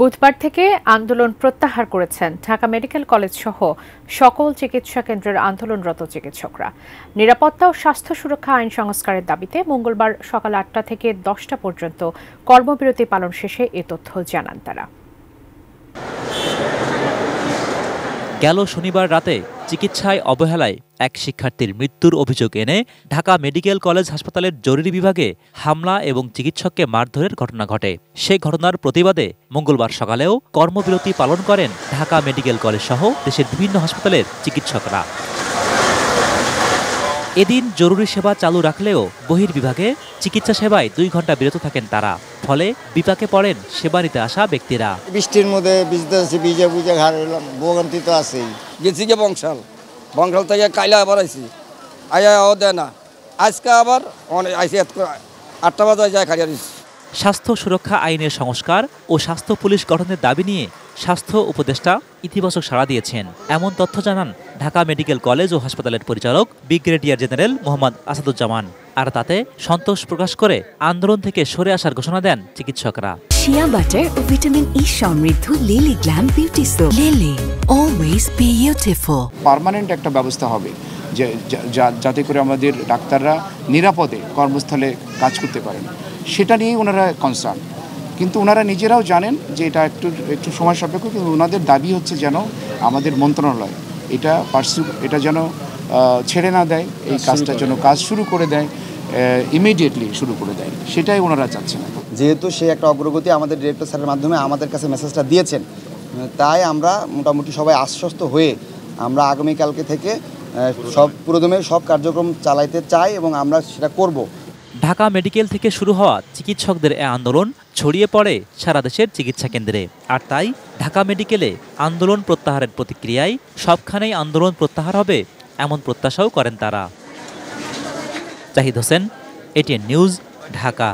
বুধবার থেকে আন্দোলন প্রত্যাহার করেছেন ঢাকা মেডিকেল কলেজ সহ সকল চিকিৎসা কেন্দ্রের আন্দোলনরত চিকিৎসকরা নিরাপত্তা ও স্বাস্থ্য সুরক্ষা আইন সংস্কারের দাবিতে মঙ্গলবার সকাল আটটা থেকে দশটা পর্যন্ত কর্মবিরতি পালন শেষে এ তথ্য জানান তারা গেল শনিবার রাতে চিকিৎসায় অবহেলায় এক শিক্ষার্থীর মৃত্যুর অভিযোগ এনে ঢাকা মেডিকেল কলেজ হাসপাতালের জরুরি বিভাগে হামলা এবং চিকিৎসককে মারধরের ঘটনা ঘটে সেই ঘটনার প্রতিবাদে মঙ্গলবার সকালেও কর্মবিরতি পালন করেন ঢাকা মেডিকেল কলেজ সহ দেশের বিভিন্ন হাসপাতালের চিকিৎসকরা এদিন জরুরি সেবা চালু রাখলেও বহির্বিভাগে চিকিৎসা সেবায় দুই ঘন্টা বিরত থাকেন তারা ফলে বিপাকে পড়েন সেবা নিতে আসা ব্যক্তিরা বৃষ্টির মধ্যে বিজনেসে ভিজে বুঝে ঘাড় হইলাম ভোগান্তি তো আছেই গেছি গে বংশাল বংশাল থেকে কাইলা আবার আইছি আয়া ও দেয় না আজকে আবার অনেক আইসি আটটা বাজায় যায় খাড়িয়ে দিচ্ছি স্বাস্থ্য সুরক্ষা আইনের সংস্কার ও স্বাস্থ্য পুলিশ গঠনের দাবি নিয়ে স্বাস্থ্য উপদেষ্টা ইতিবাচক সাড়া দিয়েছেন এমন তথ্য জানান ঢাকা মেডিকেল কলেজ ও হাসপাতালের পরিচালক ব্রিগেডিয়ার জেনারেল মোহাম্মদ আসাদুজ্জামান আর তাতে সন্তোষ প্রকাশ করে আন্দোলন থেকে সরে আসার ঘোষণা দেন চিকিৎসকরা শিয়া বাটার ও ভিটামিন ই e সমৃদ্ধ Lily glam beauty soap Lily always beautiful permanent একটা ব্যবস্থা হবে যাতে করে আমাদের ডাক্তাররা নিরাপদে কর্মস্থলে কাজ করতে পারেন সেটা নিয়েই ওনারা কনসার্ন কিন্তু ওনারা নিজেরাও জানেন যে এটা একটু একটু সময় সাপেক্ষ কিন্তু ওনাদের দাবি হচ্ছে যেন আমাদের মন্ত্রণালয় এটা পার্সু এটা যেন ছেড়ে না দেয় এই কাজটা যেন কাজ শুরু করে দেয় ইমিডিয়েটলি শুরু করে দেয় সেটাই ওনারা চাচ্ছেন যেহেতু সে একটা অগ্রগতি আমাদের ডিরেক্টর স্যারের মাধ্যমে আমাদের কাছে মেসেজটা দিয়েছেন তাই আমরা মোটামুটি সবাই আশ্বস্ত হয়ে আমরা আগামীকালকে থেকে সব পুরোদমে সব কার্যক্রম চালাইতে চাই এবং আমরা সেটা করব ঢাকা মেডিকেল থেকে শুরু হওয়া চিকিৎসকদের এ আন্দোলন ছড়িয়ে পড়ে সারা দেশের চিকিৎসা কেন্দ্রে আর তাই ঢাকা মেডিকেলে আন্দোলন প্রত্যাহারের প্রতিক্রিয়ায় সবখানেই আন্দোলন প্রত্যাহার হবে এমন প্রত্যাশাও করেন তারা জাহিদ হোসেন এটিএন নিউজ ঢাকা